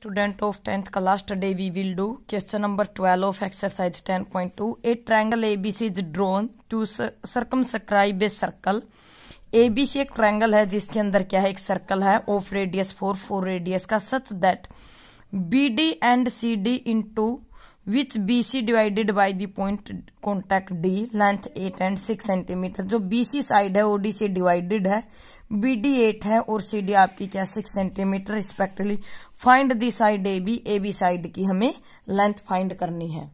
student of tenth का last day we will do question number twelve of exercise ten point two a triangle ABC is drawn to circumscribe a circle ABC एक triangle है जिसके अंदर क्या है एक circle है of radius four four radius का such that B D and C D into which B C divided by the point contact D length eight and six centimetre जो सी साइड है divided है B D eight है और C D आपकी क्या six centimetre respectively find the side A B A B side की हमें length find करनी है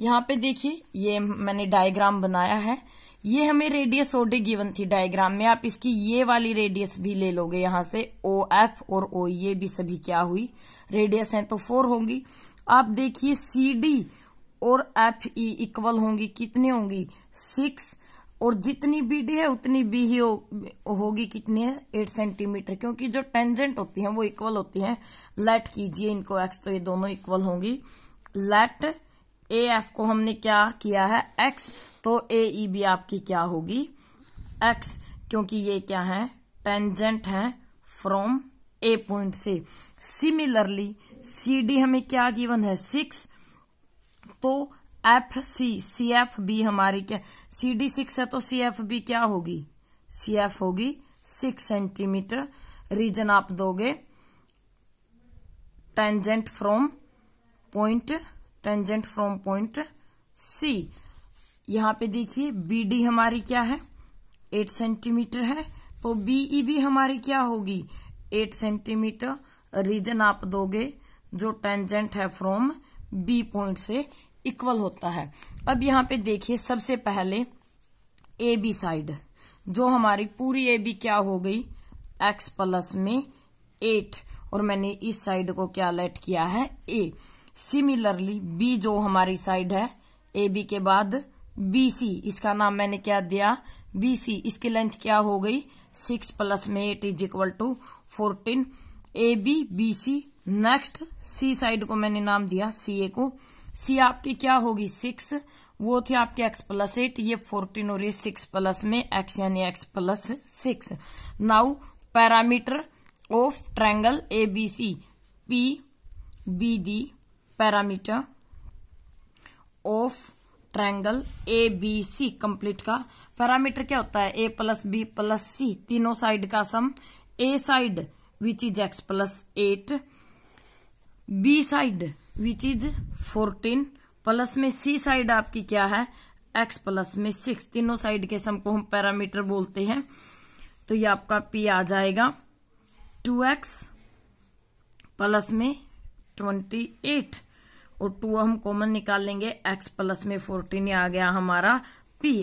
यहाँ पे देखिए ये मैंने डायग्राम बनाया है ये हमें रेडियस ओडी गिवन थी डायग्राम में आप इसकी ये वाली रेडियस भी ले लोगे यहाँ से ओ एफ और ओ ये e भी सभी क्या हुई रेडियस है तो फोर होगी आप देखिए सी डी और एफ ई इक्वल होंगी कितने होंगी सिक्स और जितनी बी डी है उतनी बी ही होगी कितनी है एट सेंटीमीटर क्योंकि जो टेंजेंट होती है वो इक्वल होती है लेट कीजिए इनको एक्स तो ये दोनों इक्वल होंगी लेट ए एफ को हमने क्या किया है एक्स तो ए ई बी आपकी क्या होगी एक्स क्योंकि ये क्या है टेंजेंट है फ्रॉम ए पॉइंट से सिमिलरली सी डी हमें क्या गिवन है सिक्स तो F C C F B हमारी क्या सी डी सिक्स है तो सी एफ बी क्या होगी सी एफ होगी सिक्स सेंटीमीटर रीजन आप दोगे tangent from point tangent from point C यहाँ पे देखिए बी डी हमारी क्या है एट सेंटीमीटर है तो बीई e भी हमारी क्या होगी एट सेंटीमीटर रीजन आप दोगे जो टेंजेंट है फ्रॉम बी पॉइंट से इक्वल होता है अब यहाँ पे देखिए सबसे पहले ए बी साइड जो हमारी पूरी ए बी क्या हो गई एक्स प्लस में एट और मैंने इस साइड को क्या लेट किया है ए सिमिलरली बी जो हमारी साइड है ए बी के बाद बी सी इसका नाम मैंने क्या दिया बी सी इसकी लेंथ क्या हो गई सिक्स प्लस में eight is equal to fourteen A B B C next C side को मैंने नाम दिया सी ए को सी आपकी क्या होगी सिक्स वो थी आपके एक्स प्लस एट ये फोर्टीन और ये सिक्स प्लस में एक्स यानी x plus six now parameter of triangle ABC P B D parameter of triangle ABC complete का पैरामीटर क्या होता है A plus B plus C तीनों साइड का sum A side which is x plus eight B side which is fourteen plus में C side आपकी क्या है एक्स प्लस में सिक्स तीनों साइड के सम को हम पैरामीटर बोलते हैं तो ये आपका पी आ जाएगा टू एक्स प्लस में ट्वेंटी एट और टू हम कॉमन निकाल लेंगे एक्स प्लस में फोर्टीन आ गया हमारा पी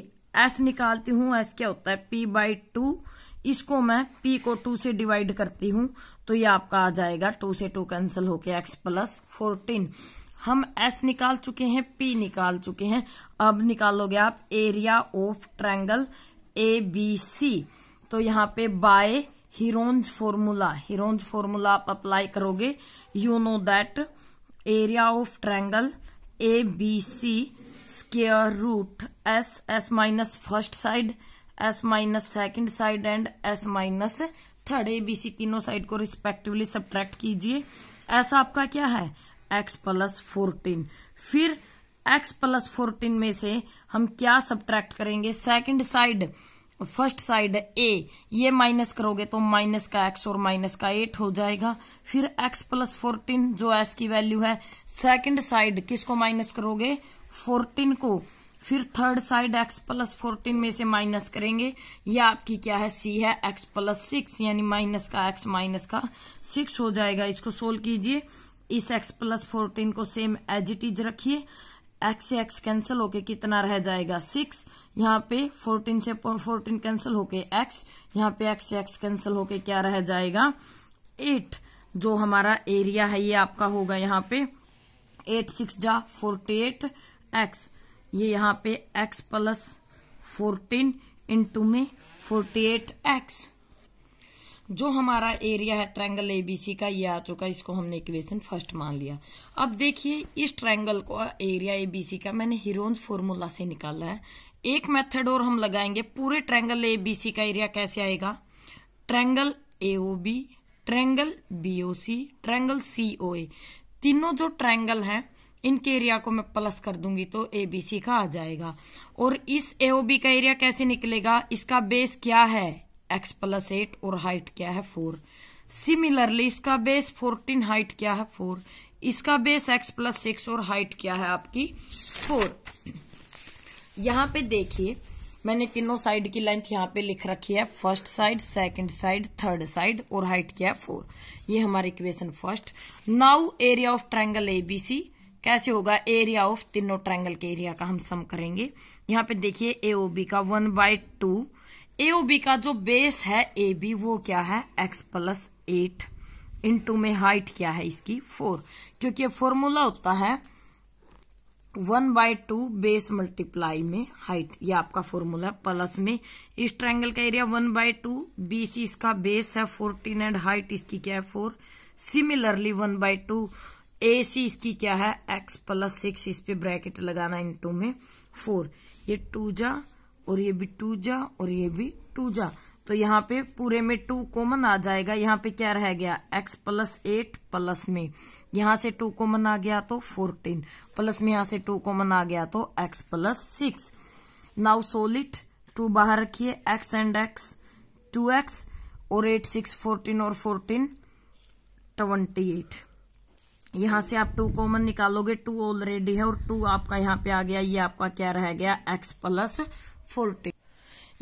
एस निकालती हूं एस क्या होता है पी बाई टू इसको मैं पी को टू से डिवाइड करती हूँ तो ये आपका आ जाएगा टू से टू कैंसिल होके एक्स प्लस फोर्टीन हम एस निकाल चुके हैं पी निकाल चुके हैं अब निकालोगे आप area of triangle A B C तो यहाँ पे by Heron's formula Heron's formula आप अप्लाई करोगे you know that area of triangle A B C square root S S minus first side S minus second side and S minus third A B C तीनों side को respectively subtract कीजिए ऐसा आपका क्या है x plus fourteen फिर x plus fourteen में से हम क्या सब्ट्रैक्ट करेंगे second side first side A ये माइनस करोगे तो माइनस का एक्स और माइनस का एट हो जाएगा फिर एक्स प्लस फोर्टीन जो एस की वैल्यू है सेकेंड साइड किसको माइनस करोगे फोर्टीन को फिर third side x plus fourteen में से माइनस करेंगे ये आपकी क्या है सी है एक्स प्लस सिक्स यानी माइनस का एक्स माइनस का सिक्स हो जाएगा इसको सोल्व कीजिए इस एक्स प्लस फोर्टीन को सेम एज इट इज रखिए एक्स से एक्स कैंसिल होके कितना रह जाएगा सिक्स यहाँ पे फोर्टीन से फोर्टीन कैंसिल होके एक्स यहाँ पे एक्स से एक्स कैंसिल होके क्या रह जाएगा एट जो हमारा एरिया है ये आपका होगा यहाँ पे एट सिक्स जा फोर्टी एट एक्स ये यहाँ पे x प्लस फोर्टीन इंटू में फोर्टी एट एक्स जो हमारा एरिया है ट्रायंगल एबीसी का ये आ चुका इसको हमने इक्वेशन फर्स्ट मान लिया अब देखिए इस ट्रायंगल को एरिया एबीसी का मैंने हिरोन्स फॉर्मूला से निकाला है एक मेथड और हम लगाएंगे पूरे ट्रायंगल एबीसी का एरिया कैसे आएगा triangle AOB triangle BOC triangle COA तीनों जो ट्रायंगल हैं इनके एरिया को मैं प्लस कर दूंगी तो एबीसी का आ जाएगा और इस एओबी का एरिया कैसे निकलेगा इसका बेस क्या है एक्स प्लस एट और हाइट क्या है फोर सिमिलरली इसका बेस फोर्टीन हाइट क्या है फोर इसका बेस एक्स प्लस सिक्स और हाइट क्या है आपकी फोर यहाँ पे देखिए मैंने तीनों साइड की लेंथ यहाँ पे लिख रखी है first side second side third side और हाइट क्या है फोर ये हमारी equation first now area of triangle ABC कैसे होगा एरिया ऑफ तीनों ट्रायंगल के एरिया का हम सम करेंगे यहाँ पे देखिए एओबी का वन बाय टू एओबी का जो बेस है ए बी वो क्या है एक्स प्लस एट इंटू में हाइट क्या है इसकी फोर क्योंकि फॉर्मूला होता है one by two base multiply में हाइट ये आपका फॉर्मूला है प्लस में इस ट्रायंगल का area one by two BC इसका बेस है फोर्टीन एंड हाइट इसकी क्या है four similarly one by two A C इसकी क्या है एक्स प्लस सिक्स इस पे ब्रैकेट लगाना इन टू में फोर ये टू जा और ये भी टू जा और ये भी टू जा तो यहाँ पे पूरे में टू कॉमन आ जाएगा यहाँ पे क्या रह गया एक्स प्लस एट प्लस में यहाँ से टू कॉमन आ गया तो फोर्टीन प्लस में यहाँ से टू कॉमन आ गया तो एक्स प्लस सिक्स नाउ सोलिट टू बाहर रखिए x and x two x और एट सिक्स फोर्टीन और फोर्टीन ट्वेंटी एट यहां से आप टू कॉमन निकालोगे टू ऑलरेडी है और टू आपका यहाँ पे आ गया ये आपका क्या रह गया एक्स प्लस फोर्टीन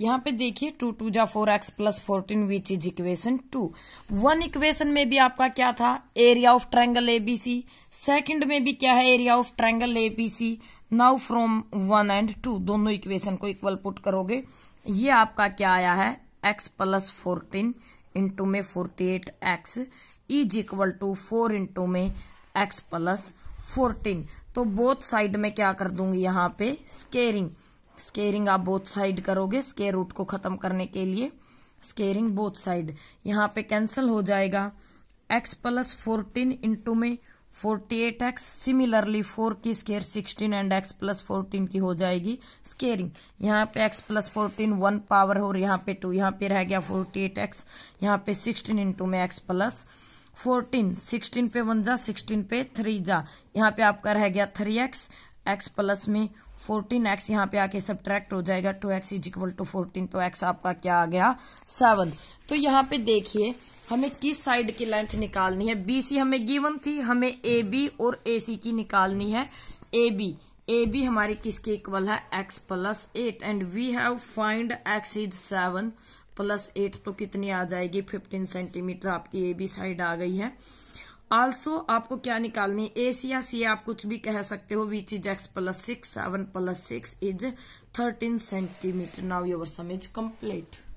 यहाँ पे देखिए टू टू जा four x plus fourteen which is equation two one equation में भी आपका क्या था area of triangle ABC second में भी क्या है area of triangle ABC now from one and two दोनों इक्वेशन को इक्वल पुट करोगे ये आपका क्या आया है एक्स प्लस फोर्टीन इंटू में forty eight x is equal to four into में एक्स प्लस फोर्टीन तो बोथ साइड में क्या कर दूंगी यहाँ पे स्केरिंग स्केरिंग आप बोथ साइड करोगे स्केयर रूट को खत्म करने के लिए स्केरिंग बोथ साइड यहाँ पे कैंसिल हो जाएगा एक्स प्लस फोर्टीन इंटू में forty eight x similarly four की square sixteen and x plus fourteen की हो जाएगी स्केयरिंग यहाँ पे x plus fourteen one power और यहाँ पे टू यहाँ पे रह गया फोर्टी एट एक्स यहाँ पे सिक्सटीन इंटू में एक्स प्लस फोर्टीन सिक्सटीन पे वन जा सिक्सटीन पे थ्री जा यहाँ पे आपका रह गया थ्री एक्स एक्स प्लस में फोर्टीन एक्स यहाँ पे आके सब ट्रैक्ट हो जाएगा two x is equal to fourteen तो एक्स आपका क्या आ गया सेवन तो यहाँ पे देखिए हमें किस साइड की लेंथ निकालनी है बीसी हमें गिवन थी हमें ए बी और ए सी की निकालनी है ए बी ए बी हमारी किसके इक्वल है x plus eight and we have find x is seven plus eight तो कितनी आ जाएगी फिफ्टीन सेंटीमीटर आपकी ए बी साइड आ गई है ऑल्सो आपको क्या निकालनी ए सी या सी आप कुछ भी कह सकते हो which is x plus six seven plus six is thirteen centimetre now your sum is complete